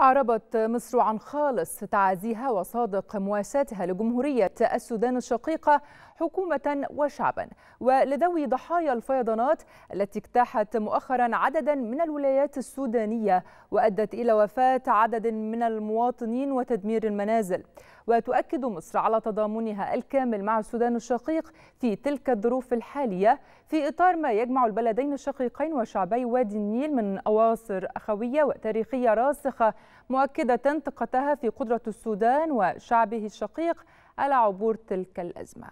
أعربت مصر عن خالص تعازيها وصادق مواساتها لجمهورية السودان الشقيقة حكومة وشعبا ولذوي ضحايا الفيضانات التي اجتاحت مؤخرا عددا من الولايات السودانية وأدت إلى وفاة عدد من المواطنين وتدمير المنازل وتؤكد مصر على تضامنها الكامل مع السودان الشقيق في تلك الظروف الحالية في إطار ما يجمع البلدين الشقيقين وشعبي وادي النيل من أواصر أخوية وتاريخية راسخة مؤكدة ثقتها في قدرة السودان وشعبه الشقيق على عبور تلك الأزمة